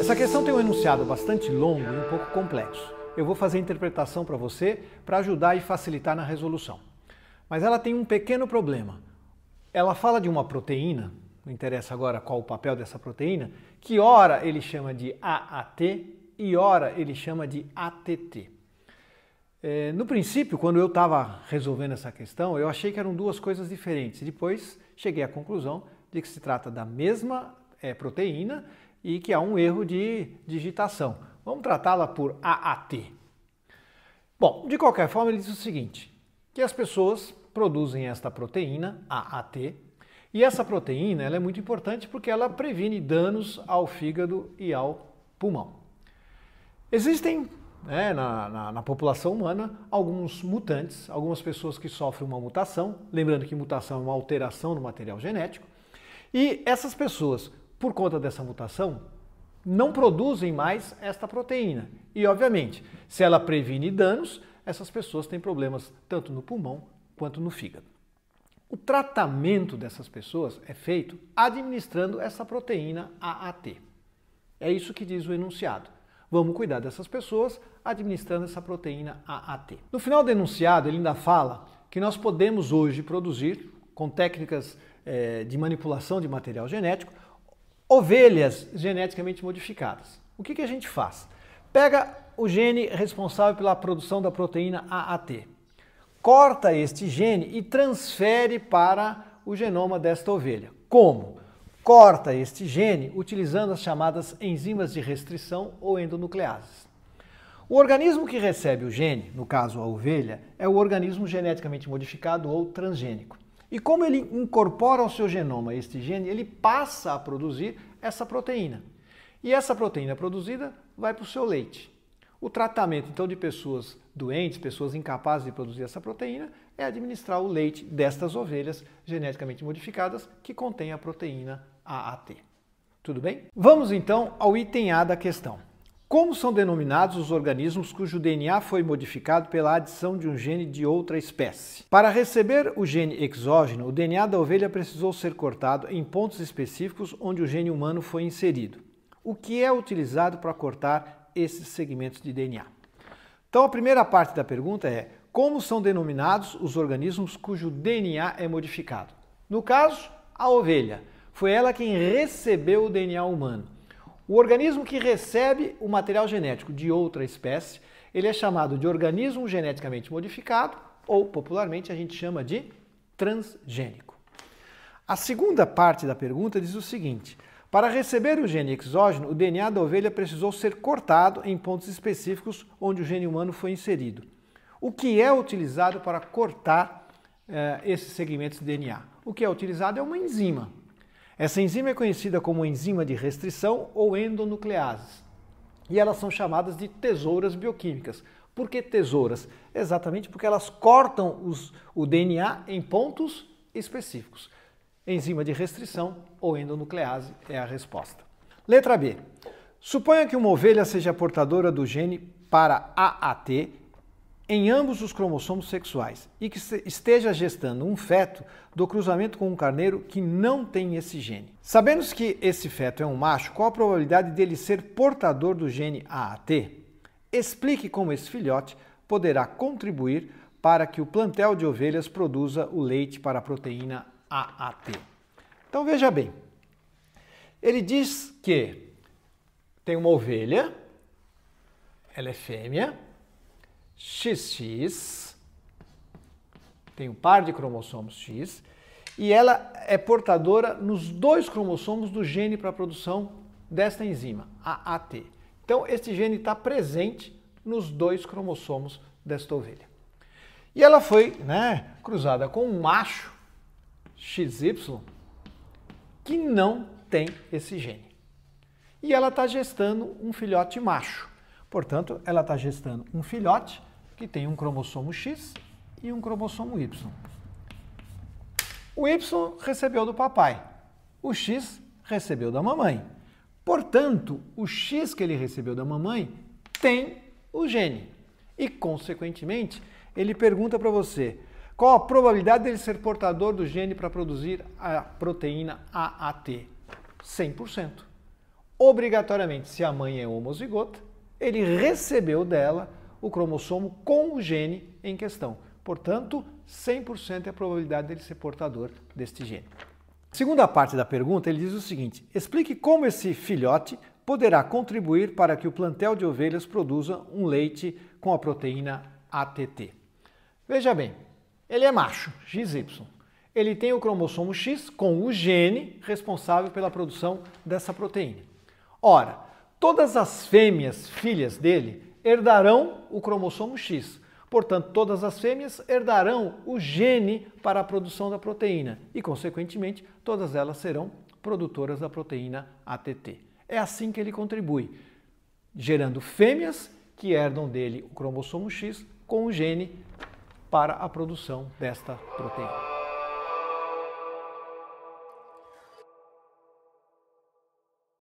Essa questão tem um enunciado bastante longo e um pouco complexo. Eu vou fazer a interpretação para você para ajudar e facilitar na resolução. Mas ela tem um pequeno problema. Ela fala de uma proteína, não interessa agora qual o papel dessa proteína, que ora ele chama de AAT e ora ele chama de ATT. É, no princípio, quando eu estava resolvendo essa questão, eu achei que eram duas coisas diferentes. Depois cheguei à conclusão de que se trata da mesma é, proteína e que há é um erro de digitação. Vamos tratá-la por AAT. Bom, de qualquer forma, ele diz o seguinte, que as pessoas produzem esta proteína, AAT, e essa proteína ela é muito importante porque ela previne danos ao fígado e ao pulmão. Existem né, na, na, na, população humana alguns mutantes, algumas pessoas que sofrem uma mutação, lembrando que mutação é uma alteração no material genético, e essas pessoas por conta dessa mutação, não produzem mais esta proteína. E, obviamente, se ela previne danos, essas pessoas têm problemas tanto no pulmão quanto no fígado. O tratamento dessas pessoas é feito administrando essa proteína AAT. É isso que diz o enunciado. Vamos cuidar dessas pessoas administrando essa proteína AAT. No final do enunciado, ele ainda fala que nós podemos hoje produzir, com técnicas eh, de manipulação de material genético, Ovelhas geneticamente modificadas. O que, que a gente faz? Pega o gene responsável pela produção da proteína AAT, corta este gene e transfere para o genoma desta ovelha. Como? Corta este gene utilizando as chamadas enzimas de restrição ou endonucleases. O organismo que recebe o gene, no caso a ovelha, é o organismo geneticamente modificado ou transgênico. E como ele incorpora ao seu genoma este gene, ele passa a produzir essa proteína. E essa proteína produzida vai para o seu leite. O tratamento, então, de pessoas doentes, pessoas incapazes de produzir essa proteína, é administrar o leite destas ovelhas geneticamente modificadas que contém a proteína AAT. Tudo bem? Vamos então ao item A da questão. Como são denominados os organismos cujo DNA foi modificado pela adição de um gene de outra espécie? Para receber o gene exógeno, o DNA da ovelha precisou ser cortado em pontos específicos onde o gene humano foi inserido. O que é utilizado para cortar esses segmentos de DNA? Então, a primeira parte da pergunta é: como são denominados os organismos cujo DNA é modificado? No caso, a ovelha. Foi ela quem recebeu o DNA humano. O organismo que recebe o material genético de outra espécie, ele é chamado de organismo geneticamente modificado ou popularmente a gente chama de transgênico. A segunda parte da pergunta diz o seguinte: para receber o gene exógeno, o DNA da ovelha precisou ser cortado em pontos específicos onde o gene humano foi inserido. O que é utilizado para cortar eh, esses segmentos de DNA? O que é utilizado é uma enzima, essa enzima é conhecida como enzima de restrição ou endonucleases. E elas são chamadas de tesouras bioquímicas. Por que tesouras? Exatamente porque elas cortam os, o DNA em pontos específicos. Enzima de restrição ou endonuclease é a resposta. Letra B. Suponha que uma ovelha seja portadora do gene para AAT em ambos os cromossomos sexuais e que esteja gestando um feto do cruzamento com um carneiro que não tem esse gene. Sabendo que esse feto é um macho, qual a probabilidade dele ser portador do gene AAT? Explique como esse filhote poderá contribuir para que o plantel de ovelhas produza o leite para a proteína AAT. Então veja bem, ele diz que tem uma ovelha, ela é fêmea, XX, tem um par de cromossomos X, e ela é portadora nos dois cromossomos do gene para a produção desta enzima, a AT. Então, este gene está presente nos dois cromossomos desta ovelha. E ela foi né, cruzada com um macho XY que não tem esse gene. E ela está gestando um filhote macho. Portanto, ela está gestando um filhote que tem um cromossomo X e um cromossomo Y. O Y recebeu do papai, o X recebeu da mamãe. Portanto, o X que ele recebeu da mamãe tem o gene. E, consequentemente, ele pergunta para você qual a probabilidade dele ser portador do gene para produzir a proteína AAT? 100%. Obrigatoriamente, se a mãe é homozigota, ele recebeu dela o cromossomo com o gene em questão. Portanto, 100% é a probabilidade dele ser portador deste gene. Segunda parte da pergunta, ele diz o seguinte: explique como esse filhote poderá contribuir para que o plantel de ovelhas produza um leite com a proteína ATT. Veja bem, ele é macho, XY. Ele tem o cromossomo X com o gene responsável pela produção dessa proteína. Ora, todas as fêmeas filhas dele, herdarão o cromossomo X. Portanto, todas as fêmeas herdarão o gene para a produção da proteína e, consequentemente, todas elas serão produtoras da proteína ATT. É assim que ele contribui, gerando fêmeas que herdam dele o cromossomo X com o gene para a produção desta proteína.